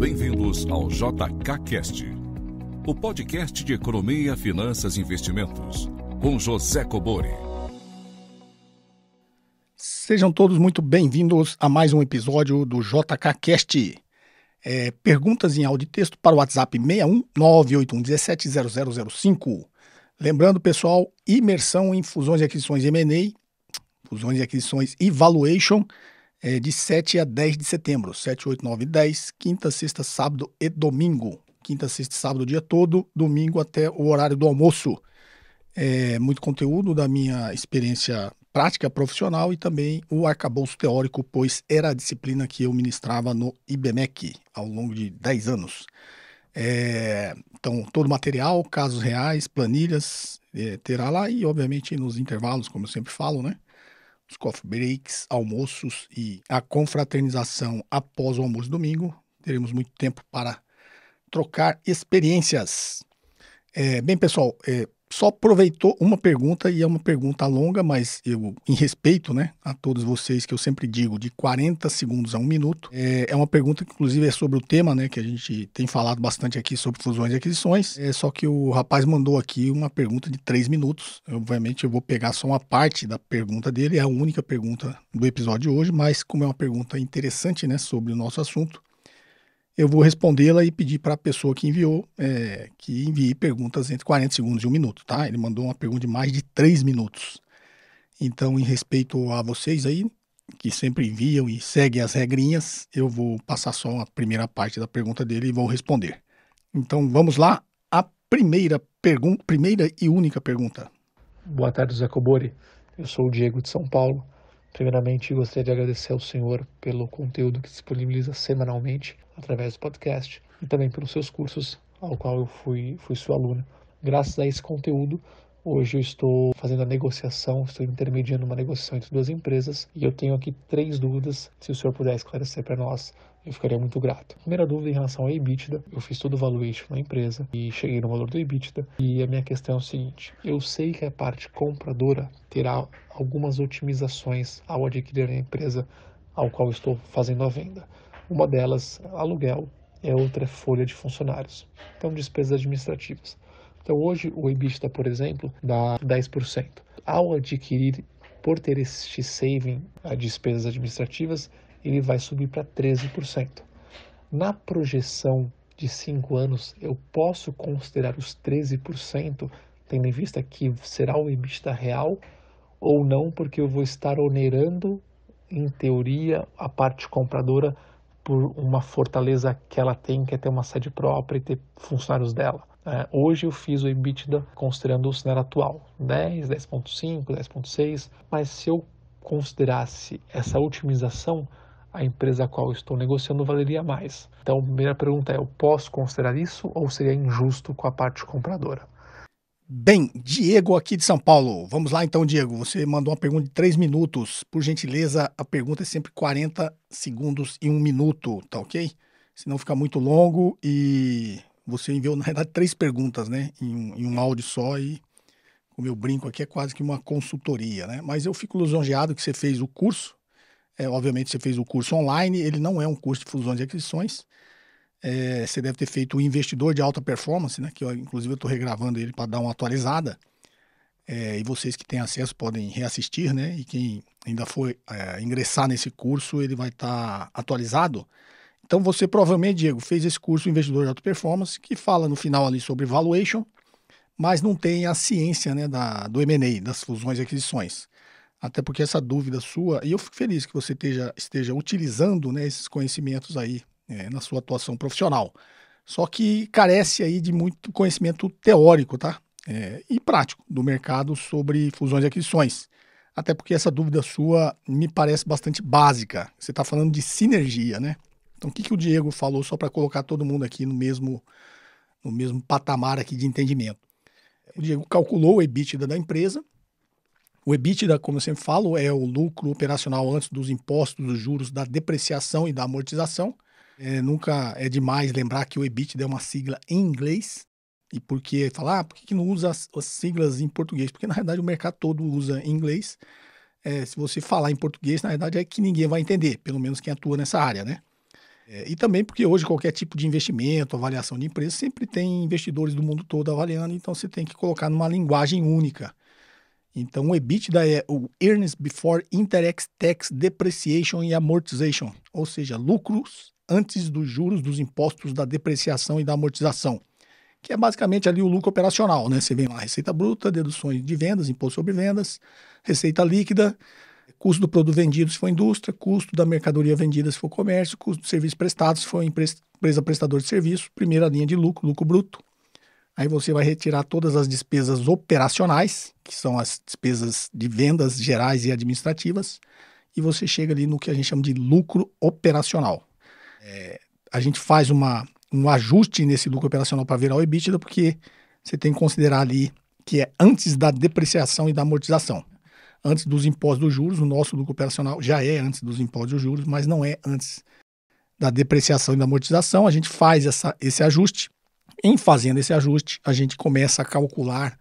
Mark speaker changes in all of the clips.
Speaker 1: Bem-vindos ao JKCast, o podcast de economia, finanças e investimentos, com José Cobori.
Speaker 2: Sejam todos muito bem-vindos a mais um episódio do JKCast. É, perguntas em áudio e texto para o WhatsApp 61 981 Lembrando, pessoal, imersão em fusões e aquisições M&A, fusões e aquisições e valuation, é, de 7 a 10 de setembro. 7, 8, 9 e 10, quinta, sexta, sábado e domingo. Quinta, sexta e sábado dia todo, domingo até o horário do almoço. É, muito conteúdo da minha experiência prática profissional e também o arcabouço teórico, pois era a disciplina que eu ministrava no IBMEC ao longo de 10 anos. É, então, todo material, casos reais, planilhas, é, terá lá e, obviamente, nos intervalos, como eu sempre falo, né? os coffee breaks, almoços e a confraternização após o almoço domingo. Teremos muito tempo para trocar experiências. É, bem, pessoal, é, só aproveitou uma pergunta, e é uma pergunta longa, mas eu, em respeito né, a todos vocês, que eu sempre digo de 40 segundos a um minuto, é, é uma pergunta que, inclusive, é sobre o tema né, que a gente tem falado bastante aqui sobre fusões e aquisições. É só que o rapaz mandou aqui uma pergunta de três minutos. Obviamente, eu vou pegar só uma parte da pergunta dele, é a única pergunta do episódio de hoje, mas como é uma pergunta interessante né, sobre o nosso assunto, eu vou respondê-la e pedir para a pessoa que enviou é, que envie perguntas entre 40 segundos e um minuto, tá? Ele mandou uma pergunta de mais de três minutos. Então, em respeito a vocês aí, que sempre enviam e seguem as regrinhas, eu vou passar só a primeira parte da pergunta dele e vou responder. Então, vamos lá. A primeira, primeira e única pergunta.
Speaker 1: Boa tarde, Zé Cobori. Eu sou o Diego de São Paulo. Primeiramente, gostaria de agradecer ao senhor pelo conteúdo que disponibiliza semanalmente através do podcast e também pelos seus cursos, ao qual eu fui, fui sua aluna. Graças a esse conteúdo, Hoje eu estou fazendo a negociação, estou intermediando uma negociação entre duas empresas e eu tenho aqui três dúvidas. Se o senhor puder esclarecer para nós, eu ficaria muito grato. Primeira dúvida em relação ao EBITDA, eu fiz todo o valuation na empresa e cheguei no valor do EBITDA. E a minha questão é o seguinte: eu sei que a parte compradora terá algumas otimizações ao adquirir a empresa ao qual estou fazendo a venda. Uma delas, aluguel, e a outra é folha de funcionários. Então, despesas administrativas. Então hoje o EBITDA, por exemplo, dá 10%. Ao adquirir, por ter este saving a despesas administrativas, ele vai subir para 13%. Na projeção de 5 anos, eu posso considerar os 13%, tendo em vista que será o EBITDA real ou não, porque eu vou estar onerando, em teoria, a parte compradora por uma fortaleza que ela tem, que é ter uma sede própria e ter funcionários dela. É, hoje eu fiz o EBITDA considerando o cenário atual, 10, 10.5, 10.6, mas se eu considerasse essa otimização, a empresa a qual estou negociando valeria mais. Então, a primeira pergunta é: eu posso considerar isso ou seria injusto com a parte compradora? Bem, Diego
Speaker 2: aqui de São Paulo. Vamos lá então, Diego. Você mandou uma pergunta de 3 minutos. Por gentileza, a pergunta é sempre 40 segundos e 1 minuto, tá ok? Senão fica muito longo e você enviou, na verdade, três perguntas, né? Em um, em um áudio só e o meu brinco aqui é quase que uma consultoria, né? Mas eu fico lisonjeado que você fez o curso. É, obviamente, você fez o curso online. Ele não é um curso de fusões e aquisições. É, você deve ter feito o investidor de alta performance, né? Que eu, inclusive eu estou regravando ele para dar uma atualizada. É, e vocês que têm acesso podem reassistir, né? E quem ainda for é, ingressar nesse curso, ele vai estar tá atualizado. Então você provavelmente, Diego, fez esse curso Investidor de Alta Performance, que fala no final ali sobre valuation, mas não tem a ciência né, da, do M&A, das fusões e aquisições. Até porque essa dúvida sua, e eu fico feliz que você esteja, esteja utilizando né, esses conhecimentos aí é, na sua atuação profissional. Só que carece aí de muito conhecimento teórico, tá? É, e prático do mercado sobre fusões e aquisições. Até porque essa dúvida sua me parece bastante básica. Você está falando de sinergia, né? Então, o que, que o Diego falou, só para colocar todo mundo aqui no mesmo, no mesmo patamar aqui de entendimento? O Diego calculou o EBITDA da empresa. O EBITDA, como eu sempre falo, é o lucro operacional antes dos impostos, dos juros, da depreciação e da amortização. É, nunca é demais lembrar que o EBITDA é uma sigla em inglês. E por que falar? Ah, por que não usa as, as, siglas em português? Porque, na realidade, o mercado todo usa em inglês. É, se você falar em português, na verdade, é que ninguém vai entender, pelo menos quem atua nessa área, né? É, e também porque hoje qualquer tipo de investimento, avaliação de empresa, sempre tem investidores do mundo todo avaliando, então você tem que colocar numa linguagem única. Então o EBITDA é o Earnings Before Interest Tax Depreciation e Amortization, ou seja, lucros antes dos juros, dos impostos, da depreciação e da amortização, que é basicamente ali o lucro operacional, né? Você vem lá receita bruta, deduções de vendas, imposto sobre vendas, receita líquida, custo do produto vendido se for indústria, custo da mercadoria vendida se for comércio, custo do serviço prestado se for empresa prestador de serviço, primeira linha de lucro, lucro bruto. Aí você vai retirar todas as despesas operacionais, que são as despesas de vendas gerais e administrativas, e você chega ali no que a gente chama de lucro operacional. É, a gente faz uma, um ajuste nesse lucro operacional para virar o EBITDA, porque você tem que considerar ali que é antes da depreciação e da amortização antes dos impostos dos juros. O nosso lucro operacional já é antes dos impostos dos juros, mas não é antes da depreciação e da amortização. A gente faz essa, esse ajuste. Em fazendo esse ajuste, a gente começa a calcular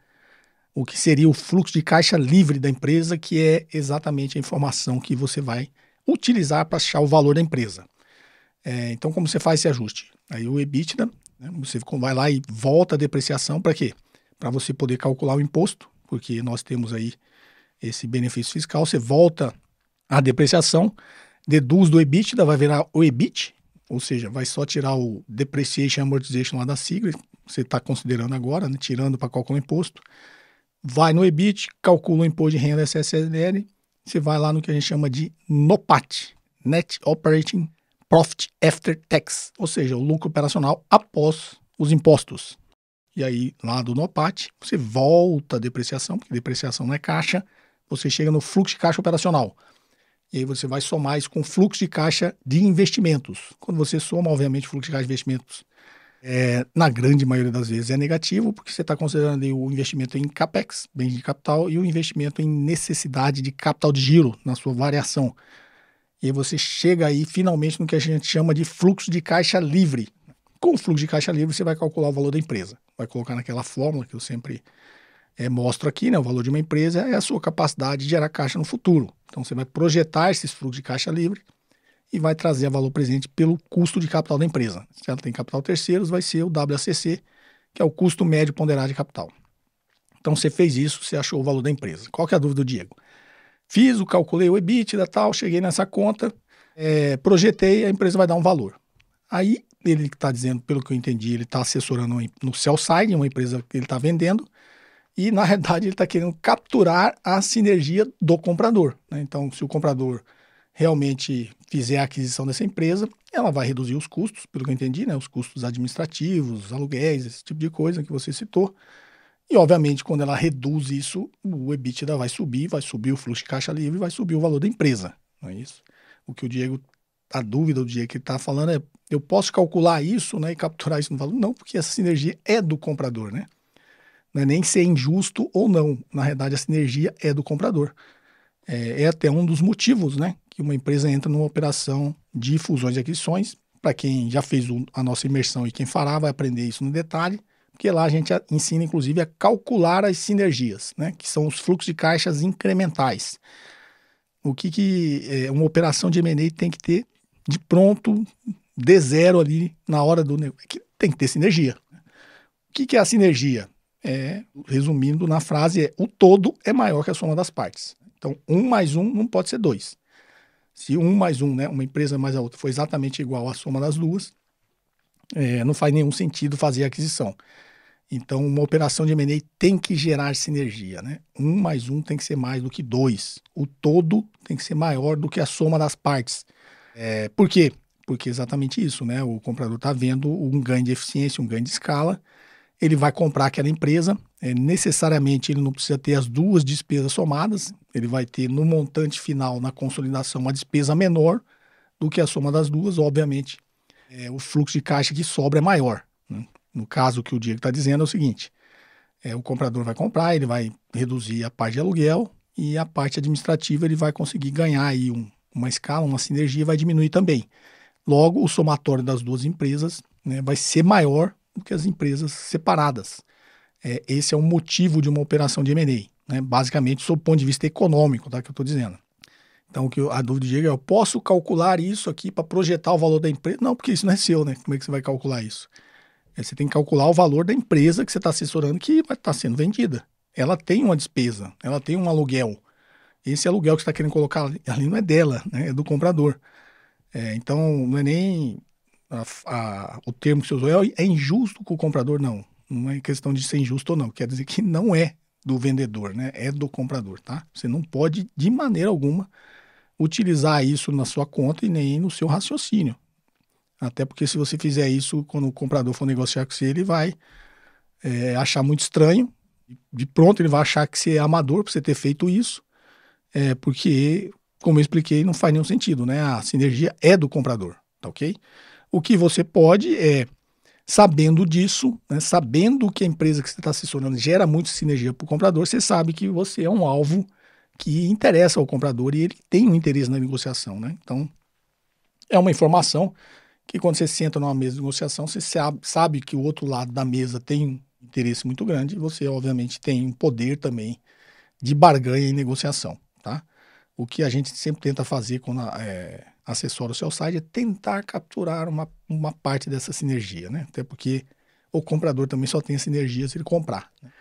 Speaker 2: o que seria o fluxo de caixa livre da empresa, que é exatamente a informação que você vai utilizar para achar o valor da empresa. É, então, como você faz esse ajuste? Aí o EBITDA, né, você vai lá e volta a depreciação para quê? Para você poder calcular o imposto, porque nós temos aí esse benefício fiscal, você volta a depreciação, deduz do EBITDA, vai virar o EBIT, ou seja, vai só tirar o depreciation amortization lá da sigla, você está considerando agora, né, tirando para calcular é o imposto, vai no EBIT, calcula o imposto de renda SSNL, você vai lá no que a gente chama de NOPAT, Net Operating Profit After Tax, ou seja, o lucro operacional após os impostos. E aí, lá do NOPAT, você volta a depreciação, porque depreciação não é caixa, você chega no fluxo de caixa operacional. E aí você vai somar isso com fluxo de caixa de investimentos. Quando você soma, obviamente, fluxo de caixa de investimentos, é, na grande maioria das vezes é negativo, porque você está considerando o investimento em capex, bens de capital, e o investimento em necessidade de capital de giro, na sua variação. E aí você chega aí finalmente no que a gente chama de fluxo de caixa livre. Com o fluxo de caixa livre, você vai calcular o valor da empresa. Vai colocar naquela fórmula que eu sempre é, mostro aqui, né, o valor de uma empresa é a sua capacidade de gerar caixa no futuro. Então você vai projetar esses fluxos de caixa livre e vai trazer a valor presente pelo custo de capital da empresa. Se ela tem capital terceiros, vai ser o WACC, que é o custo médio ponderado de capital. Então você fez isso, você achou o valor da empresa. Qual que é a dúvida do Diego? Fiz, calculei o EBITDA tal, cheguei nessa conta, é, projetei, a empresa vai dar um valor. Aí ele está dizendo, pelo que eu entendi, ele está assessorando no sell side, uma empresa que ele está vendendo, e, na realidade, ele está querendo capturar a sinergia do comprador. Né? Então, se o comprador realmente fizer a aquisição dessa empresa, ela vai reduzir os custos, pelo que eu entendi, né? os custos administrativos, aluguéis, esse tipo de coisa que você citou. E, obviamente, quando ela reduz isso, o EBITDA vai subir, vai subir o fluxo de caixa livre, vai subir o valor da empresa. Não é isso? O que o Diego, a dúvida do Diego que ele está falando é, eu posso calcular isso né, e capturar isso no valor? Não, porque essa sinergia é do comprador, né? Não né, é nem ser injusto ou não. Na realidade, a sinergia é do comprador. É, é até um dos motivos né, que uma empresa entra numa operação de fusões e aquisições. Para quem já fez o, a nossa imersão e quem fará, vai aprender isso no detalhe, porque lá a gente ensina, inclusive, a calcular as sinergias, né, que são os fluxos de caixas incrementais. O que, que é, uma operação de M&A tem que ter de pronto, de zero ali na hora do negócio. É tem que ter sinergia. O que, que é a sinergia? é, resumindo na frase, é o todo é maior que a soma das partes. Então, um mais um não pode ser dois. Se um mais um, né, uma empresa mais a outra, for exatamente igual à soma das duas, é, não faz nenhum sentido fazer a aquisição. Então, uma operação de M&A tem que gerar sinergia, né? Um mais um tem que ser mais do que dois. O todo tem que ser maior do que a soma das partes. É, por quê? Porque é exatamente isso, né? O comprador está vendo um ganho de eficiência, um ganho de escala, ele vai comprar aquela empresa. É, necessariamente ele não precisa ter as duas despesas somadas, ele vai ter no montante final, na consolidação, uma despesa menor do que a soma das duas, obviamente. É, o fluxo de caixa que sobra é maior. Né? No caso, o que o Diego está dizendo é o seguinte: é, o comprador vai comprar, ele vai reduzir a parte de aluguel e a parte administrativa ele vai conseguir ganhar aí um, uma escala, uma sinergia vai diminuir também. Logo, o somatório das duas empresas né, vai ser maior que as empresas separadas. É, esse é o motivo de uma operação de M&A, né? basicamente, sob o ponto de vista econômico, tá? que eu estou dizendo. Então, o que eu, a dúvida de Diego é, eu posso calcular isso aqui para projetar o valor da empresa? Não, porque isso não é seu, né? Como é que você vai calcular isso? É, você tem que calcular o valor da empresa que você está assessorando que está sendo vendida. Ela tem uma despesa, ela tem um aluguel. Esse aluguel que você está querendo colocar ali não é dela, né? é do comprador. É, então, não é nem a, a, o termo que você usou é, é injusto com o comprador, não. Não é questão de ser injusto ou não. Quer dizer que não é do vendedor, né? É do comprador, tá? Você não pode, de maneira alguma, utilizar isso na sua conta e nem no seu raciocínio. Até porque se você fizer isso, quando o comprador for negociar com você, ele vai é, achar muito estranho. De pronto, ele vai achar que você é amador por você ter feito isso. É, porque, como eu expliquei, não faz nenhum sentido, né? A sinergia é do comprador, tá ok? O que você pode é, sabendo disso, né, sabendo que a empresa que você está assessorando gera muita sinergia para o comprador, você sabe que você é um alvo que interessa ao comprador e ele tem um interesse na negociação. Né? Então, é uma informação que quando você senta numa mesa de negociação, você sabe, que o outro lado da mesa tem um interesse muito grande e você, obviamente, tem um poder também de barganha e negociação. Tá? O que a gente sempre tenta fazer quando a, é, acessora o seu site é tentar capturar uma, uma parte dessa sinergia, né? Até porque o comprador também só tem a sinergia se ele comprar. Né?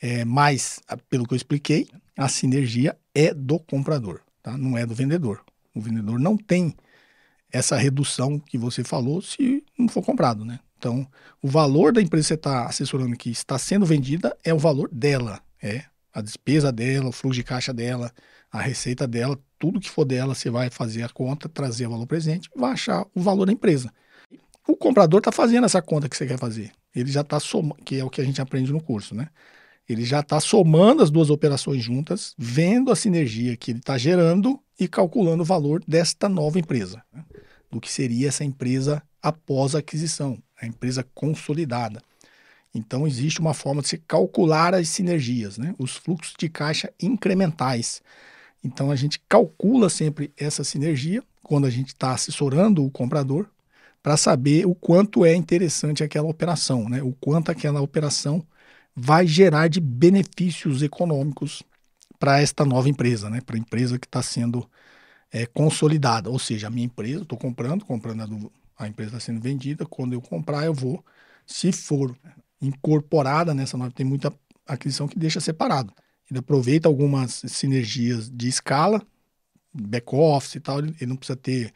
Speaker 2: É, mas, pelo que eu expliquei, a sinergia é do comprador, tá? não é do vendedor. O vendedor não tem essa redução que você falou se não for comprado, né? Então, o valor da empresa que você está assessorando que está sendo vendida é o valor dela, é a despesa dela, o fluxo de caixa dela, a receita dela, tudo que for dela, você vai fazer a conta, trazer o valor presente, vai achar o valor da empresa. O comprador está fazendo essa conta que você quer fazer. Ele já está somando, que é o que a gente aprende no curso, né? Ele já está somando as duas operações juntas, vendo a sinergia que ele está gerando e calculando o valor desta nova empresa, né? do que seria essa empresa após a aquisição, a empresa consolidada. Então, existe uma forma de se calcular as sinergias, né? os fluxos de caixa incrementais. Então a gente calcula sempre essa sinergia quando a gente está assessorando o comprador para saber o quanto é interessante aquela operação, né? o quanto aquela operação vai gerar de benefícios econômicos para esta nova empresa, né? para a empresa que está sendo é, consolidada. Ou seja, a minha empresa, estou comprando, comprando a, do, a empresa está sendo vendida, quando eu comprar eu vou, se for incorporada nessa nova, tem muita aquisição que deixa separado. Ele aproveita algumas sinergias de escala, back-office e tal, ele, não precisa ter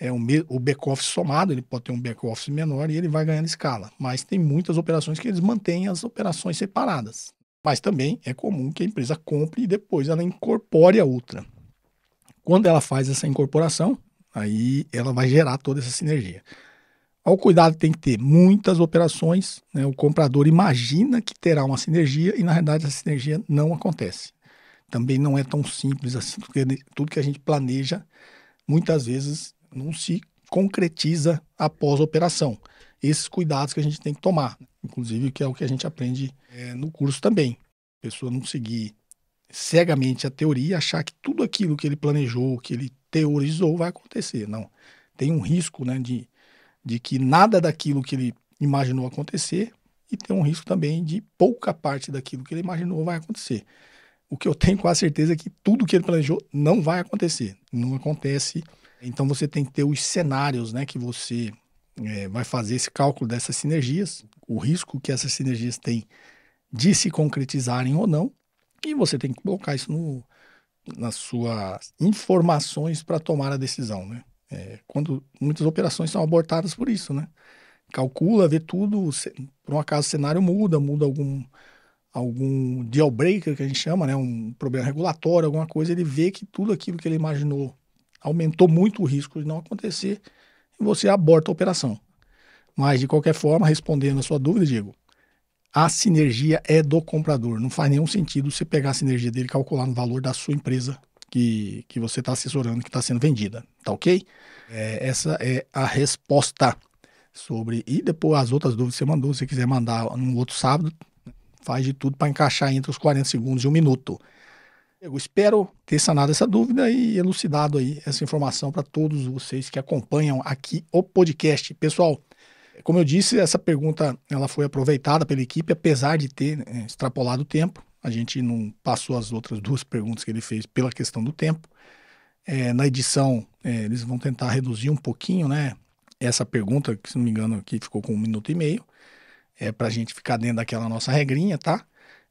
Speaker 2: é, um, o back-office somado, ele pode ter um back-office menor e ele vai ganhando escala. Mas tem muitas operações que eles mantêm as operações separadas. Mas também é comum que a empresa compre e depois ela incorpore a outra. Quando ela faz essa incorporação, aí ela vai gerar toda essa sinergia. Olha o cuidado tem que ter. Muitas operações, né, o comprador imagina que terá uma sinergia e, na realidade, essa sinergia não acontece. Também não é tão simples assim, porque tudo que a gente planeja, muitas vezes, não se concretiza após a operação. Esses cuidados que a gente tem que tomar, inclusive, que é o que a gente aprende é, no curso também. A pessoa não seguir cegamente a teoria, achar que tudo aquilo que ele planejou, que ele teorizou, vai acontecer. Não. Tem um risco né, de de que nada daquilo que ele imaginou acontecer e tem um risco também de pouca parte daquilo que ele imaginou vai acontecer. O que eu tenho quase certeza é que tudo que ele planejou não vai acontecer, não acontece. Então você tem que ter os cenários, né, que você é, vai fazer esse cálculo dessas sinergias, o risco que essas sinergias têm de se concretizarem ou não, e você tem que colocar isso no, nas suas informações para tomar a decisão, né? É, quando muitas operações são abortadas por isso, né? Calcula, vê tudo, se, por um acaso o cenário muda, muda algum algum deal breaker que a gente chama, né, um problema regulatório, alguma coisa, ele vê que tudo aquilo que ele imaginou aumentou muito o risco de não acontecer e você aborta a operação. Mas de qualquer forma, respondendo a sua dúvida, Diego, a sinergia é do comprador. Não faz nenhum sentido você pegar a sinergia dele e calcular no valor da sua empresa que, que você está assessorando, que está sendo vendida. Tá ok? É, essa é a resposta sobre. E depois as outras dúvidas você mandou. Se quiser mandar no outro sábado, faz de tudo para encaixar entre os 40 segundos e um minuto. Eu espero ter sanado essa dúvida e elucidado aí essa informação para todos vocês que acompanham aqui o podcast. Pessoal, como eu disse, essa pergunta ela foi aproveitada pela equipe, apesar de ter né, extrapolado o tempo. A gente não passou as outras duas perguntas que ele fez pela questão do tempo. É, na edição é, eles vão tentar reduzir um pouquinho, né? Essa pergunta, que se não me engano aqui ficou com um minuto e meio, é para a gente ficar dentro daquela nossa regrinha, tá?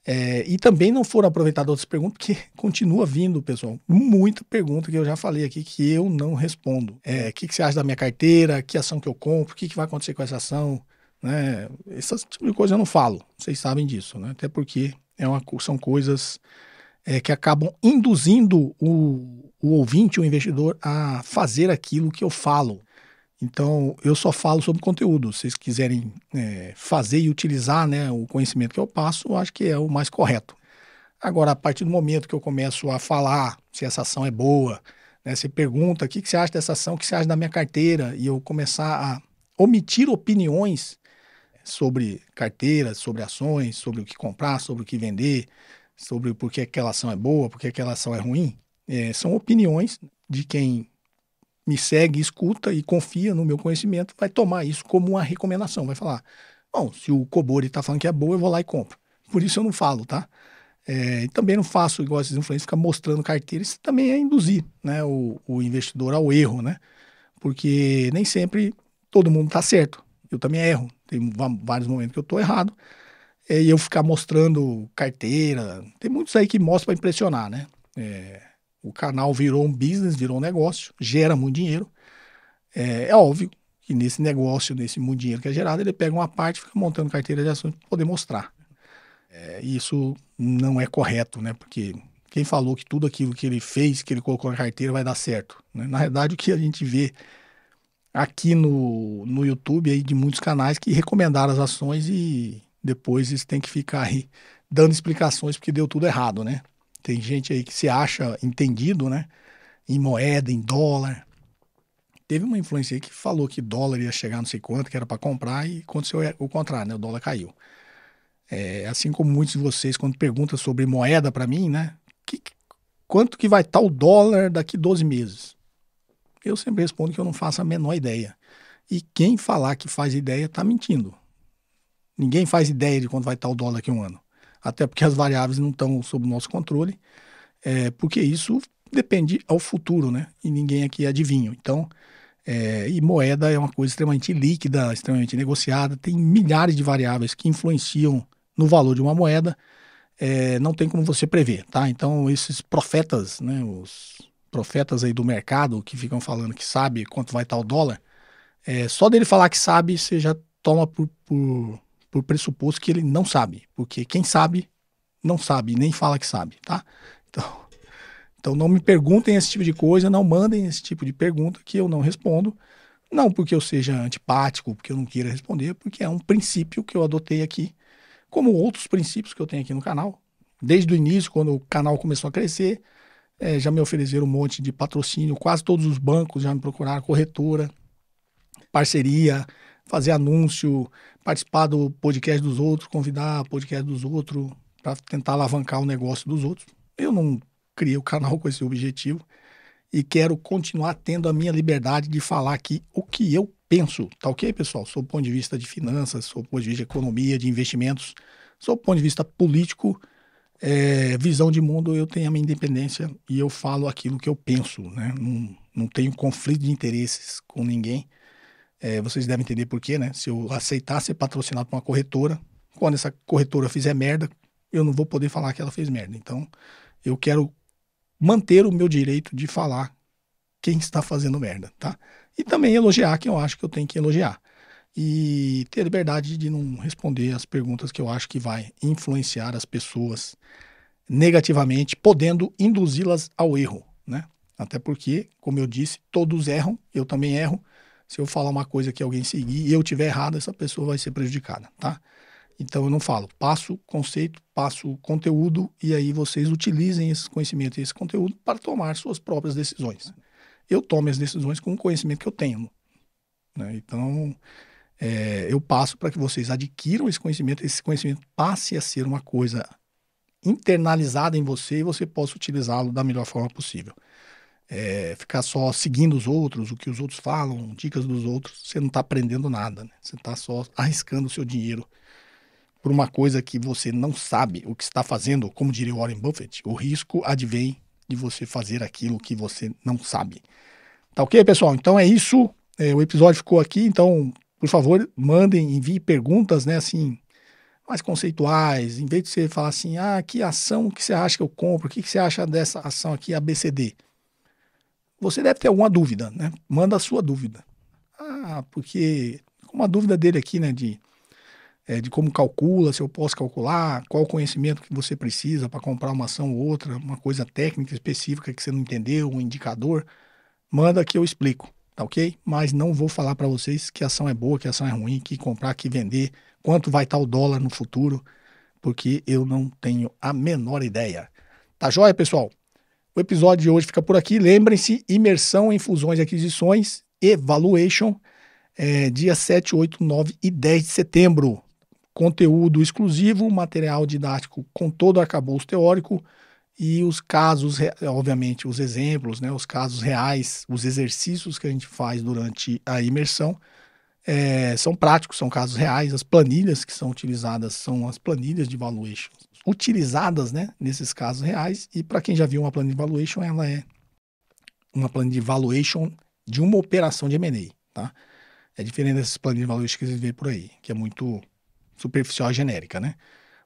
Speaker 2: É, e também não foram aproveitadas outras perguntas, porque continua vindo, pessoal, muita pergunta que eu já falei aqui que eu não respondo. É, o é, que, que, você acha da minha carteira? Que ação que eu compro? O que, que vai acontecer com essa ação? Né? essas tipo de coisa eu não falo, vocês sabem disso, né? Até porque é uma, são coisas é, que acabam induzindo o, o ouvinte, o investidor, a fazer aquilo que eu falo. Então, eu só falo sobre conteúdo. Se vocês quiserem é, fazer e utilizar né, o conhecimento que eu passo, eu acho que é o mais correto. Agora, a partir do momento que eu começo a falar se essa ação é boa, né, você pergunta o que, que você acha dessa ação, o que você acha da minha carteira, e eu começar a omitir opiniões sobre carteiras, sobre ações, sobre o que comprar, sobre o que vender, sobre por que aquela ação é boa, por que aquela ação é ruim, é, são opiniões de quem me segue, escuta e confia no meu conhecimento, vai tomar isso como uma recomendação, vai falar, bom, se o Cobori está falando que é boa, eu vou lá e compro. Por isso eu não falo, tá? É, também não faço igual esses influencers ficar mostrando carteira, isso também é induzir né, o, o investidor ao erro, né? Porque nem sempre todo mundo está certo. Eu também erro. Tem vários momentos que eu estou errado, é, e eu ficar mostrando carteira. Tem muitos aí que mostram para impressionar, né? É, o canal virou um business, virou um negócio, gera muito dinheiro. É, é, óbvio que nesse negócio, nesse muito dinheiro que é gerado, ele pega uma parte e fica montando carteira de ações para poder mostrar. É, isso não é correto, né? Porque quem falou que tudo aquilo que ele fez, que ele colocou na carteira, vai dar certo? Né? Na verdade, o que a gente vê aqui no, no YouTube aí de muitos canais que recomendaram as ações e depois isso tem que ficar aí dando explicações porque deu tudo errado, né? Tem gente aí que se acha entendido, né? Em moeda, em dólar. Teve uma influência aí que falou que dólar ia chegar não sei quanto, que era para comprar, e aconteceu é, o contrário, né? O dólar caiu. É, assim como muitos de vocês, quando perguntam sobre moeda para mim, né? Que, quanto que vai estar o dólar daqui 12 meses? Eu sempre respondo que eu não faço a menor ideia. E quem falar que faz ideia está mentindo. Ninguém faz ideia de quanto vai estar o dólar aqui um ano. Até porque as variáveis não estão sob nosso controle, é, porque isso depende ao futuro, né? E ninguém aqui adivinha. Então, é, e moeda é uma coisa extremamente líquida, extremamente negociada, tem milhares de variáveis que influenciam no valor de uma moeda, é, não tem como você prever, tá? Então, esses profetas, né, os profetas aí do mercado que ficam falando que sabe quanto vai estar o dólar, é, só dele falar que sabe, você já toma por, por por pressuposto que ele não sabe, porque quem sabe não sabe, nem fala que sabe, tá? Então, então não me perguntem esse tipo de coisa, não mandem esse tipo de pergunta que eu não respondo, não porque eu seja antipático, porque eu não queira responder, porque é um princípio que eu adotei aqui, como outros princípios que eu tenho aqui no canal. Desde o início, quando o canal começou a crescer, é, já me ofereceram um monte de patrocínio, quase todos os bancos já me procuraram, corretora, parceria, fazer anúncio, participar do podcast dos outros, convidar podcast dos outros para tentar alavancar o negócio dos outros. Eu não criei o canal com esse objetivo e quero continuar tendo a minha liberdade de falar aqui o que eu penso, tá ok, pessoal? Sou do ponto de vista de finanças, sou do ponto de vista de economia, de investimentos, sou do ponto de vista político, é, visão de mundo, eu tenho a minha independência e eu falo aquilo que eu penso, né? Não, não tenho conflito de interesses com ninguém. É, vocês devem entender por quê, né? Se eu aceitar ser patrocinado por uma corretora, quando essa corretora fizer merda, eu não vou poder falar que ela fez merda. Então, eu quero manter o meu direito de falar quem está fazendo merda, tá? E também elogiar quem eu acho que eu tenho que elogiar. E ter liberdade de não responder as perguntas que eu acho que vai influenciar as pessoas negativamente, podendo induzi-las ao erro, né? Até porque, como eu disse, todos erram, eu também erro se eu falar uma coisa que alguém seguir e eu tiver errado, essa pessoa vai ser prejudicada, tá? Então eu não falo, passo conceito, passo conteúdo e aí vocês utilizem esse conhecimento e esse conteúdo para tomar suas próprias decisões. Eu tomo as decisões com o conhecimento que eu tenho. Né? Então é, eu passo para que vocês adquiram esse conhecimento, esse conhecimento passe a ser uma coisa internalizada em você e você possa utilizá-lo da melhor forma possível é, ficar só seguindo os outros, o que os outros falam, dicas dos outros, você não está aprendendo nada, né? Você está só arriscando o seu dinheiro por uma coisa que você não sabe o que está fazendo, como diria Warren Buffett, o risco advém de você fazer aquilo que você não sabe. Tá ok, pessoal? Então é isso. É, o episódio ficou aqui, então, por favor, mandem, enviem perguntas, né, assim, mais conceituais, em vez de você falar assim, ah, que ação que você acha que eu compro, o que, que você acha dessa ação aqui, ABCD? Você deve ter alguma dúvida, né? Manda a sua dúvida. Ah, porque uma dúvida dele aqui, né? De, é, de como calcula, se eu posso calcular, qual o conhecimento que você precisa para comprar uma ação ou outra, uma coisa técnica específica que você não entendeu, um indicador, manda que eu explico, tá ok? Mas não vou falar para vocês que ação é boa, que ação é ruim, que comprar, que vender, quanto vai estar tá o dólar no futuro, porque eu não tenho a menor ideia. Tá joia, pessoal? O episódio de hoje fica por aqui. Lembrem-se, imersão em fusões e aquisições, evaluation, é, dia 7, 8, 9 e 10 de setembro. Conteúdo exclusivo, material didático com todo o arcabouço teórico e os casos, obviamente, os exemplos, né, os casos reais, os exercícios que a gente faz durante a imersão é, são práticos, são casos reais. As planilhas que são utilizadas são as planilhas de valuation utilizadas né, nesses casos reais. E para quem já viu uma planilha de valuation, ela é uma planilha de valuation de uma operação de M&A, tá? É diferente dessas planilhas de valuation que vocês vê por aí, que é muito superficial e genérica, né?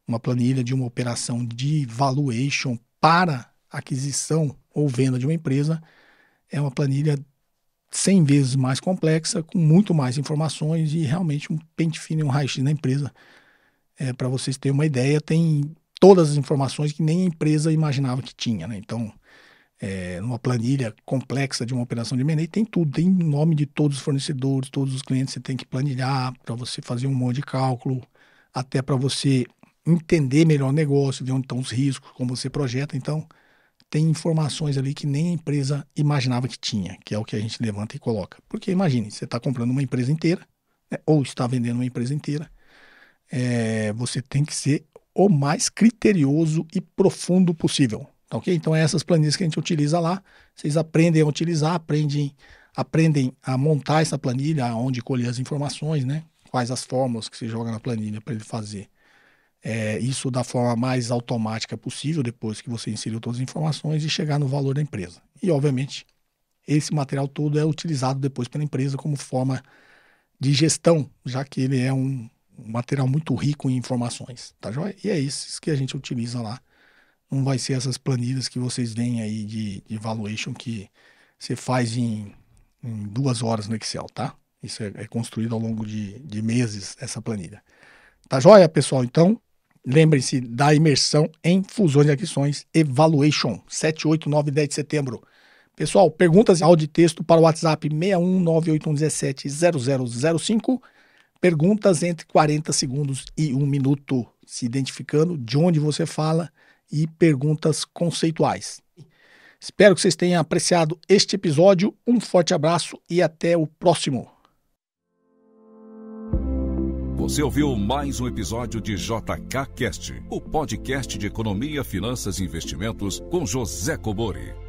Speaker 2: Uma planilha de uma operação de valuation para aquisição ou venda de uma empresa é uma planilha 100 vezes mais complexa, com muito mais informações e realmente um pente fino e um raio-x na empresa. É, para vocês terem uma ideia, tem todas as informações que nem a empresa imaginava que tinha, né? Então, é, numa planilha complexa de uma operação de M&A, tem tudo, tem nome de todos os fornecedores, todos os clientes, você tem que planilhar para você fazer um monte de cálculo, até para você entender melhor o negócio, ver onde estão os riscos, como você projeta. Então, tem informações ali que nem a empresa imaginava que tinha, que é o que a gente levanta e coloca. Porque imagine, você está comprando uma empresa inteira, né, ou está vendendo uma empresa inteira, é, você tem que ser o mais criterioso e profundo possível. Tá ok? Então, é essas planilhas que a gente utiliza lá. Vocês aprendem a utilizar, aprendem, aprendem a montar essa planilha, onde colher as informações, né? Quais as fórmulas que se joga na planilha para ele fazer. É, isso da forma mais automática possível, depois que você inseriu todas as informações e chegar no valor da empresa. E, obviamente, esse material todo é utilizado depois pela empresa como forma de gestão, já que ele é um, material muito rico em informações, tá joia? E é isso que a gente utiliza lá. Não vai ser essas planilhas que vocês veem aí de, de valuation que você faz em, em duas horas no Excel, tá? Isso é, é construído ao longo de, de meses, essa planilha. Tá joia, pessoal? Então, lembrem-se da imersão em fusões e aquisições Evaluation, 7, 8, 9 10 de setembro. Pessoal, perguntas áudio e texto para o WhatsApp 61981170005 perguntas entre 40 segundos e um minuto, se identificando de onde você fala e perguntas conceituais. Espero que vocês tenham apreciado este episódio. Um forte abraço e até o próximo.
Speaker 1: Você ouviu mais um episódio de JK Cast, o podcast de economia, finanças e investimentos com José Cobori.